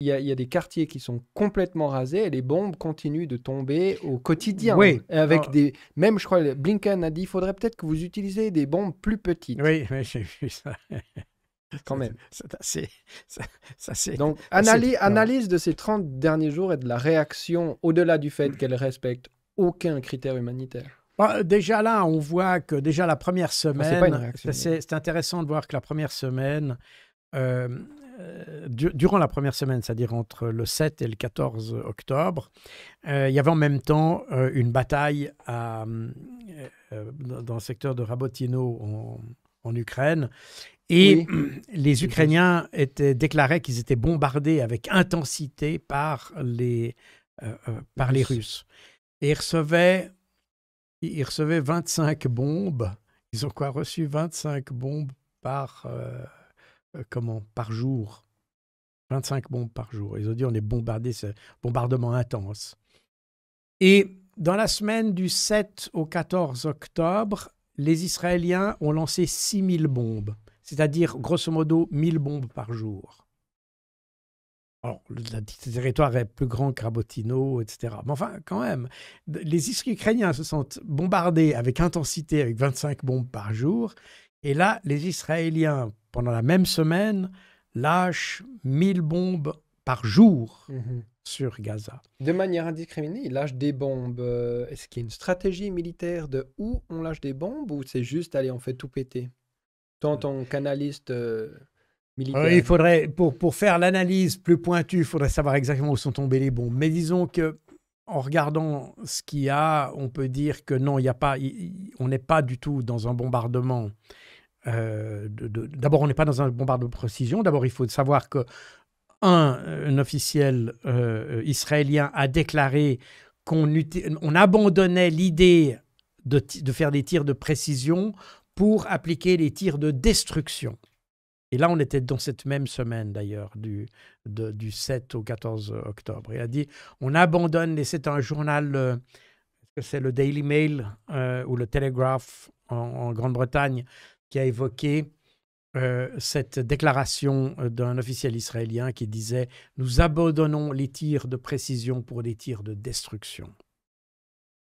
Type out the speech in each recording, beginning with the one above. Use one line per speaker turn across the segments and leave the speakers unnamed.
il y, a, des quartiers qui sont complètement rasés et les bombes continuent de tomber au quotidien. Oui. Avec ah. des, même, je crois, Blinken a dit il faudrait peut-être que vous utilisez des bombes plus petites. Oui, j'ai vu ça. Quand même. C'est assez. Donc, analyse, analyse de ces 30 derniers jours et de la réaction, au-delà du fait qu'elle respecte aucun critère humanitaire.
Bah, déjà là, on voit que déjà la première semaine, c'est intéressant de voir que la première semaine, euh, euh, durant la première semaine, c'est-à-dire entre le 7 et le 14 octobre, euh, il y avait en même temps une bataille dans le secteur de Rabotino en, Ukraine. Et les Ukrainiens étaient, déclaraient qu'ils étaient bombardés avec intensité par les, par les Russes. Et ils recevaient, 25 bombes. Ils ont quoi reçu 25 bombes par, euh, comment, par jour. 25 bombes par jour. Ils ont dit on est bombardé, c'est bombardement intense. Et dans la semaine du 7 au 14 octobre, les Israéliens ont lancé 6000 bombes, c'est-à-dire grosso modo 1000 bombes par jour. Alors, le, territoire est plus grand que Rabotino, etc. Mais enfin, quand même, les Ukrainiens se sentent bombardés avec intensité, avec 25 bombes par jour. Et là, les Israéliens, pendant la même semaine, lâche 1000 bombes par jour mhm. sur Gaza. De
manière indiscriminée, il lâche des bombes. Euh, est-ce qu'il y a une stratégie militaire de où on lâche des bombes ou c'est juste aller en fait tout péter Tant en canaliste euh, militaire. il
faudrait, pour, pour faire l'analyse plus pointue, il faudrait savoir exactement où sont tombées les bombes. Mais disons que en regardant ce qu'il y a, on peut dire que non, il y a pas, on n'est pas du tout dans un bombardement. Euh, d'abord, on n'est pas dans un bombardement de précision. D'abord, il faut savoir que un, officiel euh, israélien a déclaré qu'on on abandonnait l'idée de, faire des tirs de précision pour appliquer les tirs de destruction. Et là, on était dans cette même semaine d'ailleurs, du, du 7 au 14 octobre. Il a dit, on abandonne, et c'est un journal, que euh, c'est le Daily Mail ou le Telegraph en Grande-Bretagne, qui a évoqué euh, cette déclaration euh, d'un officiel israélien qui disait Nous abandonnons les tirs de précision pour les tirs de destruction.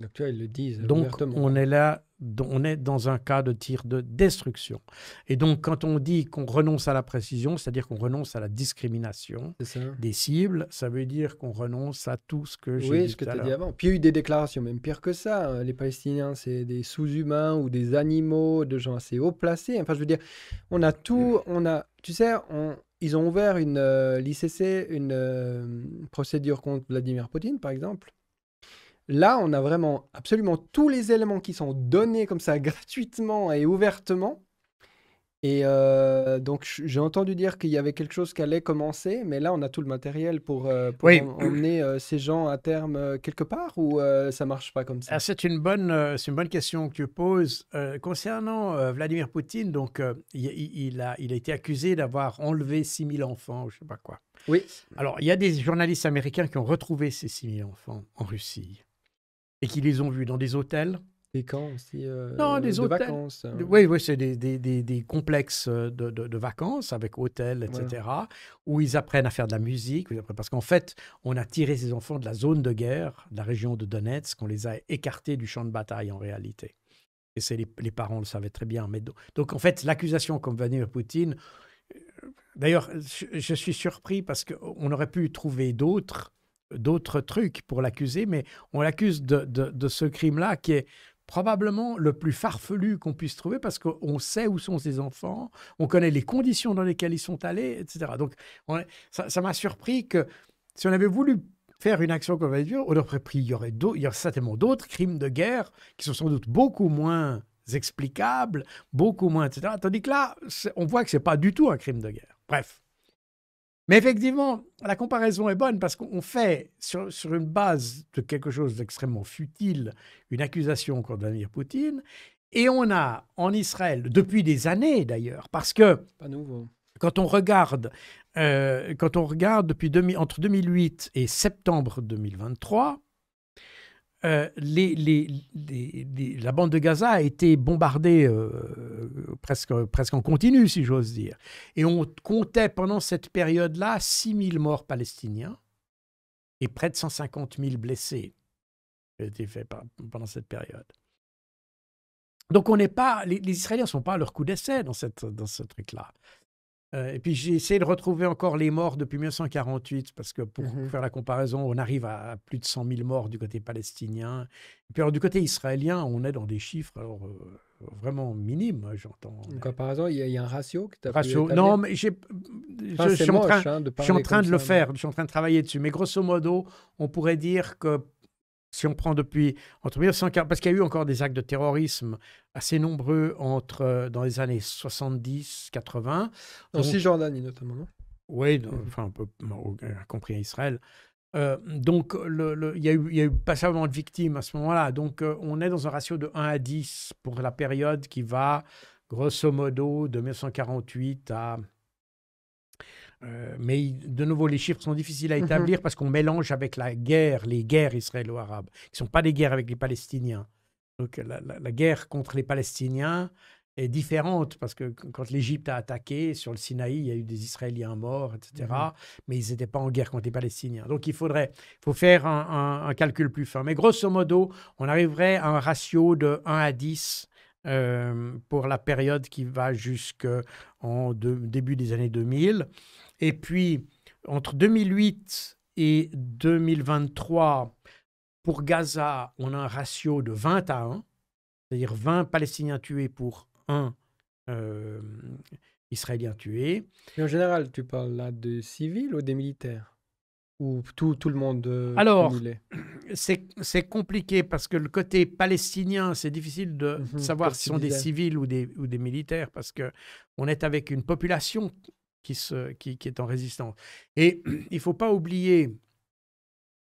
ils le disent. Donc, on est là on est dans un cas de tir de destruction. Et donc, quand on dit qu'on renonce à la précision, c'est-à-dire qu'on renonce à la discrimination des cibles, ça veut dire qu'on renonce à tout ce que j'ai dit. Oui, ce que tu as dit avant.
Puis il y a eu des déclarations, même pire que ça. Hein. Les Palestiniens, c'est des sous-humains ou des animaux, de gens assez haut placés. Enfin, je veux dire, on a tout, on a, tu sais, ils ont ouvert une euh, l'ICC, une euh, procédure contre Vladimir Poutine, par exemple. Là, on a vraiment absolument tous les éléments qui sont donnés comme ça gratuitement et ouvertement. Et euh, donc, j'ai entendu dire qu'il y avait quelque chose qui allait commencer, mais là, on a tout le matériel pour, euh, emmener euh, ces gens à terme quelque part ou ça marche pas comme ça
C'est une, bonne, question que tu poses. concernant Vladimir Poutine, donc, il, a, il a été accusé d'avoir enlevé 6000 enfants, je sais pas quoi. Oui. Alors, il y a des journalistes américains qui ont retrouvé ces 6000 enfants en Russie et qui les ont vus dans des hôtels. Des camps aussi euh, Non, des hôtels. Vacances. Hein. Oui, oui c'est des, des, des, complexes euh, de, de, vacances avec hôtels, etc., où ils apprennent à faire de la musique. Parce qu'en fait, on a tiré ces enfants de la zone de guerre, de la région de Donetsk, on les a écartés du champ de bataille en réalité. Et c'est les, parents le savaient très bien. Mais donc, en fait, l'accusation comme Vladimir Poutine. Euh, d'ailleurs, je, je suis surpris parce qu'on aurait pu trouver d'autres d'autres trucs pour l'accuser, mais on l'accuse de, de, ce crime-là qui est probablement le plus farfelu qu'on puisse trouver parce qu'on sait où sont ses enfants, on connaît les conditions dans lesquelles ils sont allés, etc. Donc, ça m'a surpris que si on avait voulu faire une action comme on aurait pris, il y aurait, il y aurait certainement d'autres crimes de guerre qui sont sans doute beaucoup moins explicables, beaucoup moins, etc. Tandis que là, on voit que ce n'est pas du tout un crime de guerre. Bref. Mais effectivement, la comparaison est bonne parce qu'on fait, sur, une base de quelque chose d'extrêmement futile, une accusation contre Vladimir Poutine. Et on a en Israël, depuis des années d'ailleurs, parce que quand on regarde, euh, quand on regarde depuis entre 2008 et septembre 2023, euh, la bande de Gaza a été bombardée euh, presque, en continu, si j'ose dire. Et on comptait pendant cette période-là 6 000 morts palestiniens et près de 150 000 blessés qui été faits pendant cette période. Donc on n'est pas, les, Israéliens ne sont pas à leur coup d'essai dans ce truc-là. Euh, et puis j'ai essayé de retrouver encore les morts depuis 1948, parce que pour mmh faire la comparaison, on arrive à plus de 100 000 morts du côté palestinien. Et puis du côté israélien, on est dans des chiffres euh, vraiment minimes, hein, j'entends. Par exemple, il y, a un ratio que tu as ratio, Non, mais je, suis en train, de, le faire, je suis en train de travailler dessus. Mais grosso modo, on pourrait dire que si on prend depuis entre 1940, parce qu'il y a eu encore des actes de terrorisme assez nombreux entre euh, dans les années 70, 80. En Cisjordanie notamment, non Oui, mm-hmm. enfin un compris en Israël. Euh, donc, il y, a eu pas seulement de victimes à ce moment-là. Donc, euh, on est dans un ratio de 1 à 10 pour la période qui va, grosso modo, de 1948 à euh, mais de nouveau, les chiffres sont difficiles à mhm. établir parce qu'on mélange avec la guerre, les guerres israélo-arabes, qui ne sont pas des guerres avec les Palestiniens. Donc la, guerre contre les Palestiniens est différente parce que quand l'Égypte a attaqué sur le Sinaï, il y a eu des Israéliens morts, etc. Mhm. Mais ils n'étaient pas en guerre contre les Palestiniens. Donc il faudrait faut faire un, un, calcul plus fin. Mais grosso modo, on arriverait à un ratio de 1 à 10 euh, pour la période qui va jusqu'en début des années 2000. Et puis, entre 2008 et 2023, pour Gaza, on a un ratio de 20 à 1, c'est-à-dire 20 Palestiniens tués pour 1 euh, Israélien tué. Et en général,
tu parles là de civils ou des militaires ou tout, le monde euh, Alors,
c'est compliqué parce que le côté palestinien, c'est difficile de mhm, savoir si sont des civils ou des, ou des militaires parce que on est avec une population qui, se, qui, qui est en résistance. Et il faut pas oublier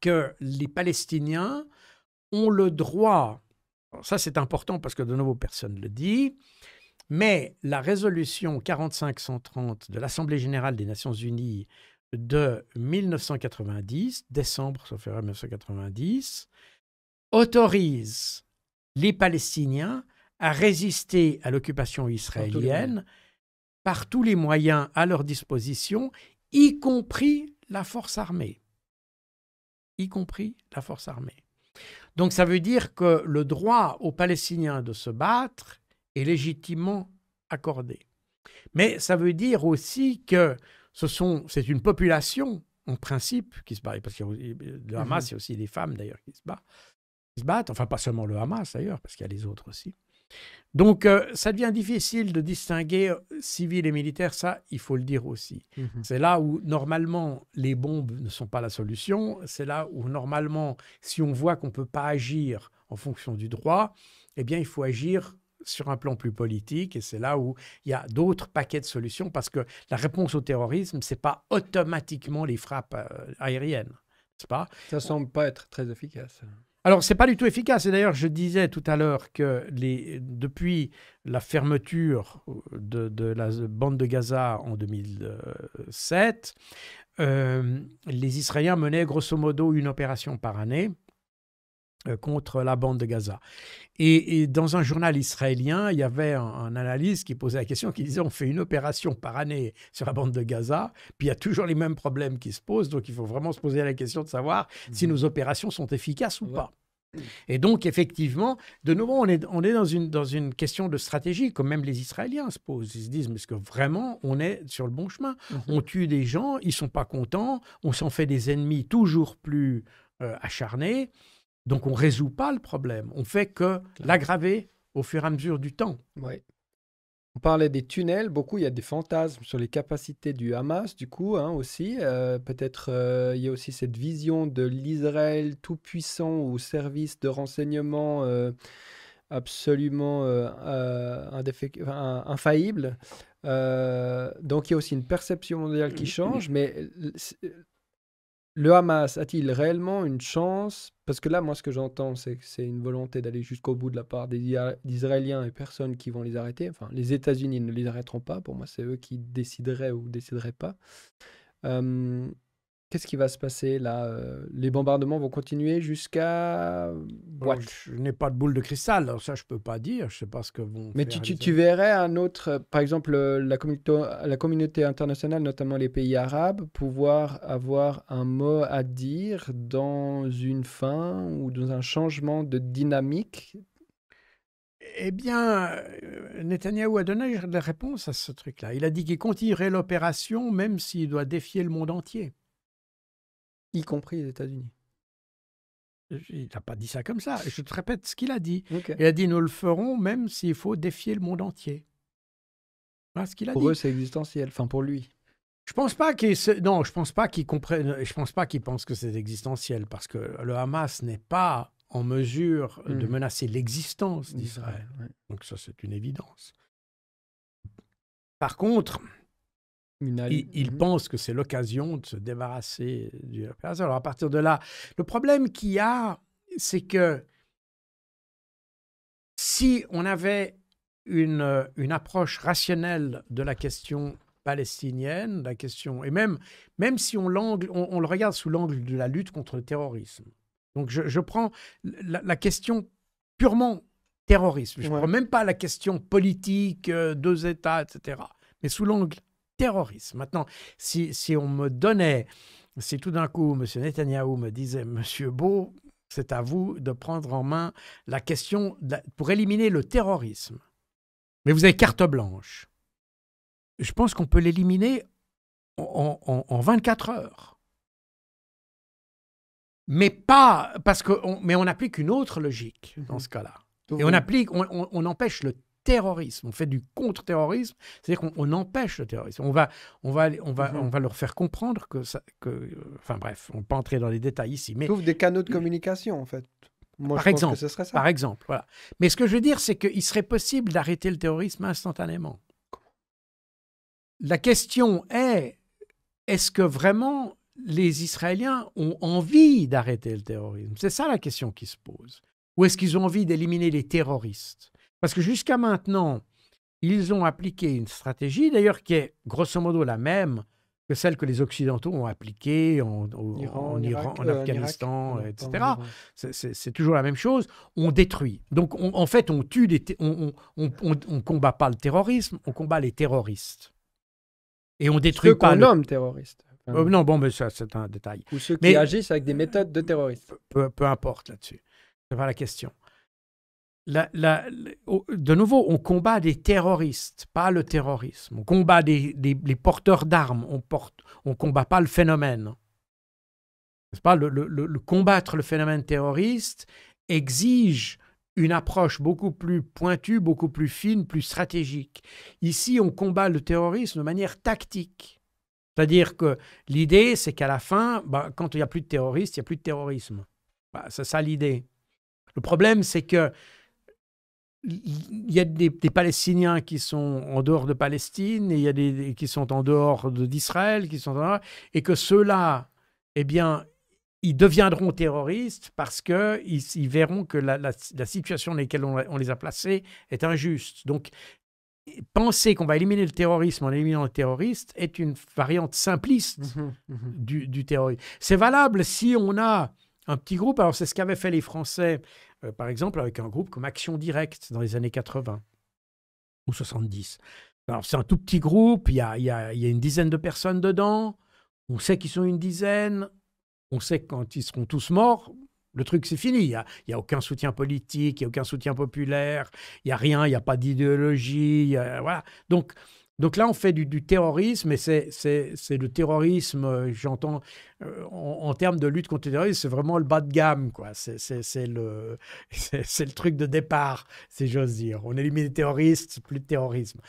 que les Palestiniens ont le droit, ça c'est important parce que de nouveau personne le dit, mais la résolution 4530 de l'Assemblée générale des Nations unies de 1990, décembre, sauf 1990, autorise les Palestiniens à résister à l'occupation israélienne par tous les moyens à leur disposition, y compris la force armée. Y compris la force armée. Donc ça veut dire que le droit aux Palestiniens de se battre est légitimement accordé. Mais ça veut dire aussi que ce sont, c'est une population, en principe, qui se bat. Parce que le mhm. Hamas, il y a aussi des femmes, d'ailleurs, qui se battent. se battent. Enfin, pas seulement le Hamas, d'ailleurs, parce qu'il y a les autres aussi. Donc, euh, ça devient difficile de distinguer euh, civil et militaire, ça, il faut le dire aussi. Mhm. C'est là où, normalement, les bombes ne sont pas la solution. C'est là où, normalement, si on voit qu'on ne peut pas agir en fonction du droit, eh bien, il faut agir sur un plan plus politique, et c'est là où il y a d'autres paquets de solutions, parce que la réponse au terrorisme, ce n'est pas automatiquement les frappes euh, aériennes, pas Ça ne semble pas être très efficace. Alors, ce n'est pas du tout efficace. Et d'ailleurs, je disais tout à l'heure que les, depuis la fermeture euh, de, la bande de Gaza en 2007, euh, les Israéliens menaient grosso modo une opération par année. Euh, contre la bande de Gaza. Et, dans un journal israélien, il y avait un, analyse analyste qui posait la question, qui disait on fait une opération par année sur la bande de Gaza, puis il y a toujours les mêmes problèmes qui se posent, donc il faut vraiment se poser la question de savoir mhm. si nos opérations sont efficaces ou pas. Et donc, effectivement, de nouveau, on est, dans, une, question de stratégie, comme même les Israéliens se posent. Ils se disent, mais est-ce que vraiment on est sur le bon chemin mhm. On tue des gens, ils sont pas contents, on s'en fait des ennemis toujours plus euh, acharnés. Donc on ne résout pas le problème, on fait que l'aggraver au fur et à mesure du temps. Oui. On parlait des tunnels, beaucoup, il y a des fantasmes sur les capacités du
Hamas, du coup, hein, aussi. Euh, peut-être euh, il y a aussi cette vision de l'Israël tout-puissant au service de renseignement euh, absolument infaillible. donc il y a aussi une perception mondiale qui mm-hmm. change, mais le Hamas a-t-il réellement une chance Parce que là, moi, ce que j'entends, c'est que c'est une volonté d'aller jusqu'au bout de la part des Israéliens et personnes qui vont les arrêter. Enfin, les États-Unis ne les arrêteront pas. Pour moi, c'est eux qui décideraient ou décideraient pas. Qu'est-ce qui va se passer là euh, Les bombardements vont continuer
jusqu'à. je n'ai pas de boule de cristal, ça je peux pas dire. Je sais pas ce que vont. Mais tu,
verrais un autre, euh, par exemple euh, la, communauté, la communauté internationale, notamment les pays arabes, pouvoir avoir un mot à dire dans une
fin ou dans un changement de dynamique eh bien, Netanyahu a donné la réponse à ce truc-là. Il a dit qu'il continuerait l'opération même s'il doit défier le monde entier y compris les États-Unis. Il n'a pas dit ça comme ça. Je te répète ce qu'il a dit. Il a dit nous le ferons même s'il faut défier le monde entier. qu'il a pour eux, c'est
existentiel. Enfin, pour
lui. Je pense pas qu'il non, je pense pas qu'ils comprennent. Je pense pas qu'il pensent que c'est existentiel parce que le Hamas n'est pas en mesure de hmm. menacer l'existence d'Israël. Donc ça, c'est une évidence. Par contre, il, mhm. pense que c'est l'occasion de se débarrasser du Alors à partir de là, le problème qu'il y a, c'est que si on avait une, euh, une approche rationnelle de la question palestinienne, la question, et même, même si on, on, le regarde sous l'angle de la lutte contre le terrorisme. Donc je, prends la, question purement terrorisme. Je ne prends même pas la question politique, euh, deux États, etc. Mais sous l'angle terrorisme. Maintenant, si, si on me donnait, si tout d'un coup M. Netanyahu me disait, Monsieur Beau, c'est à vous de prendre en main la question pour éliminer le terrorisme. Mais vous avez carte blanche. Je pense qu'on peut l'éliminer en, 24 heures. Mais pas parce que on, mais on applique une autre logique dans mhm. ce cas-là. Et on applique, on empêche le terrorisme, on fait du contre-terrorisme, c'est-à-dire qu'on empêche le terrorisme. On va, on va, on va, mhm. on va leur faire comprendre que, ça, que, euh, enfin bref, on ne peut pas entrer dans les détails ici, mais trouve des canaux de communication en fait. par exemple, ce serait par exemple, voilà. Mais ce que je veux dire, c'est qu'il serait possible d'arrêter le terrorisme instantanément. La question est, est-ce que vraiment les Israéliens ont envie d'arrêter le terrorisme C'est ça la question qui se pose. Ou est-ce qu'ils ont envie d'éliminer les terroristes parce que jusqu'à maintenant, ils ont appliqué une stratégie, d'ailleurs, qui est grosso modo la même que celle que les Occidentaux ont appliquée en, Iran, en, euh, Afghanistan, etc. C'est toujours la même chose. On détruit. Donc, en fait, on tue on, combat pas le terrorisme, on combat les terroristes. Et on détruit Ceux pas. Le... terroriste. Euh, non, bon, mais ça, c'est un détail. Ou ceux qui agissent avec des méthodes de terroristes. Peu, importe là-dessus. n'est pas la question de nouveau, on combat des terroristes, pas le terrorisme. On combat des, les porteurs d'armes, on ne on combat pas le phénomène. nest pas le, le, combattre le phénomène terroriste exige une approche beaucoup plus pointue, beaucoup plus fine, plus stratégique. Ici, on combat le terrorisme de manière tactique. C'est-à-dire que l'idée, c'est qu'à la fin, bah, quand il n'y a plus de terroristes, il n'y a plus de terrorisme. Bah, c'est ça l'idée. Le problème, c'est que il y a des, Palestiniens qui sont en dehors de Palestine, et il y a des qui sont en dehors d'Israël, qui sont et que ceux-là, eh bien, ils deviendront terroristes parce que ils, verront que la, situation dans laquelle on, les a placés est injuste. Donc, penser qu'on va éliminer le terrorisme en éliminant le terroriste est une variante simpliste mmh mmh du terrorisme. C'est valable si on a un petit groupe. Alors, c'est ce qu'avaient fait les Français, euh, par exemple, avec un groupe comme Action Directe dans les années 80 ou 70. Alors, c'est un tout petit groupe, il y a, y une dizaine de personnes dedans. On sait qu'ils sont une dizaine. On sait que quand ils seront tous morts, le truc, c'est fini. Il n'y a, a, aucun soutien politique, il a aucun soutien populaire, il n'y a rien, il n'y a pas d'idéologie. Voilà. Donc, donc là, on fait du, terrorisme, et c'est le terrorisme, euh, j'entends, euh, en, termes de lutte contre le terrorisme, c'est vraiment le bas de gamme, quoi. C'est le, truc de départ, si j'ose dire. On élimine les terroristes, plus de terrorisme.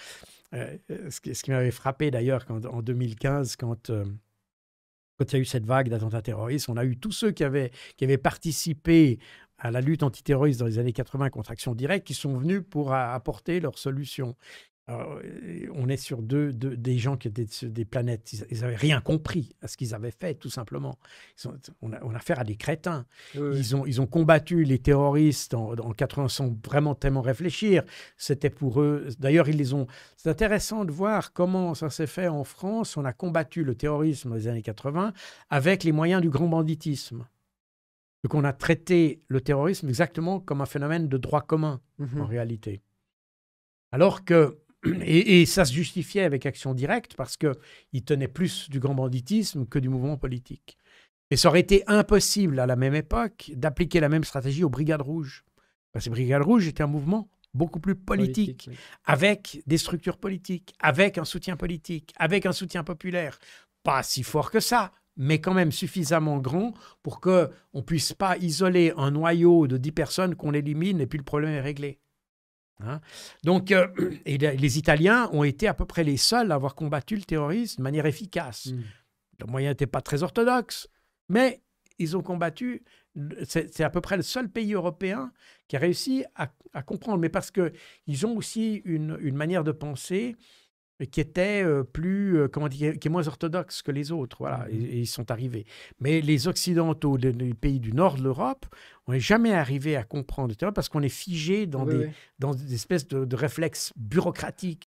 Euh, ce, qui, m'avait frappé d'ailleurs en 2015, quand... il y a eu cette vague d'attentats terroristes, on a eu tous ceux qui avaient, qui avaient participé à la lutte antiterroriste dans les années 80 contre Action Directe qui sont venus pour apporter leur solution on est sur deux, des gens qui étaient des planètes. Ils n'avaient rien compris à ce qu'ils avaient fait, tout simplement. on, a, affaire à des crétins. Ils, ont, ils ont combattu les terroristes en, en 80 sans vraiment tellement réfléchir. C'était pour eux. D'ailleurs, ils ont. C'est intéressant de voir comment ça s'est fait en France. On a combattu le terrorisme dans les années 80 avec les moyens du grand banditisme. Donc, on a traité le terrorisme exactement comme un phénomène de droit commun, en mmh réalité. Alors que et, ça se justifiait avec Action Directe parce qu'il tenait plus du grand banditisme que du mouvement politique. Et ça aurait été impossible à la même époque d'appliquer la même stratégie aux Brigades Rouges. Parce que Brigades Rouges étaient un mouvement beaucoup plus politique, avec des structures politiques, avec un soutien politique, avec un soutien populaire. Pas si fort que ça, mais quand même suffisamment grand pour qu'on ne puisse pas isoler un noyau de 10 personnes, qu'on élimine et puis le problème est réglé. Hein. Donc, euh, les Italiens ont été à peu près les seuls à avoir combattu le terrorisme de manière efficace. Mm. Le moyen n'était pas très orthodoxe, mais ils ont combattu. C'est à peu près le seul pays européen qui a réussi à, comprendre, mais parce qu'ils ont aussi une manière de penser qui était euh, plus, euh, comment dire, qui est moins orthodoxe que les autres. Voilà, mhm. et, ils sont arrivés. Mais les Occidentaux des, pays du nord de l'Europe, on n'est jamais arrivé à comprendre parce qu'on est figé dans, des, des espèces de réflexes bureaucratiques